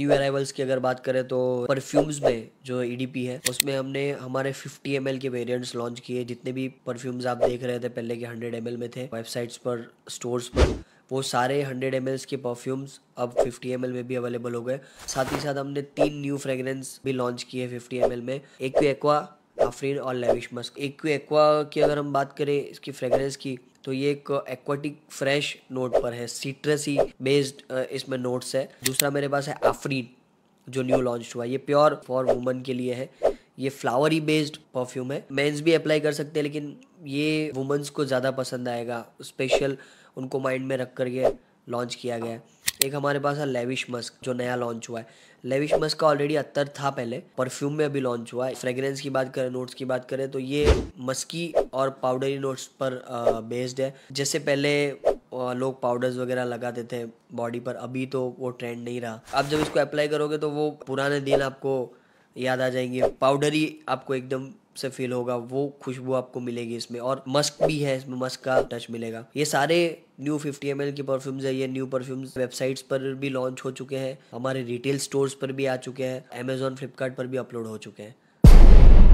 new arrivals की अगर बात करें तो परफ्यूम्स में जो ई e है उसमें हमने हमारे 50 एम के वेरिएंट्स लॉन्च किए जितने भी परफ्यूम्स आप देख रहे थे पहले के 100 एम में थे वेबसाइट्स पर स्टोर्स पर वो सारे 100 एम के परफ्यूम्स अब 50 एम में भी अवेलेबल हो गए साथ ही साथ हमने तीन न्यू फ्रेगरेंस भी लॉन्च किए 50 एम में एक एक्वा तो अफ्रीन और लेविश मस्क एक एक्वा की अगर हम बात करें इसकी फ्रेगरेंस की तो ये एक एक्वाटिक फ्रेश नोट पर है ही बेस्ड इसमें नोट्स है दूसरा मेरे पास है आफरीन जो न्यू लॉन्च हुआ ये प्योर फॉर वुमन के लिए है ये फ्लावरी बेस्ड परफ्यूम है मेंस भी अप्लाई कर सकते हैं लेकिन ये वुमेंस को ज़्यादा पसंद आएगा स्पेशल उनको माइंड में रख करके लॉन्च किया गया है एक हमारे पास है लेविश मस्क जो नया लॉन्च हुआ है लेविश मस्क का ऑलरेडी अत्तर था पहले परफ्यूम में अभी लॉन्च हुआ है फ्रेग्रेंस की बात करें नोट्स की बात करें तो ये मस्की और पाउडरी नोट्स पर बेस्ड है जैसे पहले लोग पाउडर्स वगैरह लगाते थे बॉडी पर अभी तो वो ट्रेंड नहीं रहा आप जब इसको अप्लाई करोगे तो वो पुराने दिन आपको याद आ जाएंगे पाउडर ही आपको एकदम से फील होगा वो खुशबू आपको मिलेगी इसमें और मस्क भी है इसमें मस्क का टच मिलेगा ये सारे न्यू 50 एम की परफ्यूम्स है ये न्यू परफ्यूम्स वेबसाइट्स पर भी लॉन्च हो चुके हैं हमारे रिटेल स्टोर्स पर भी आ चुके हैं अमेजोन फ्लिपकार्ट पर भी अपलोड हो चुके हैं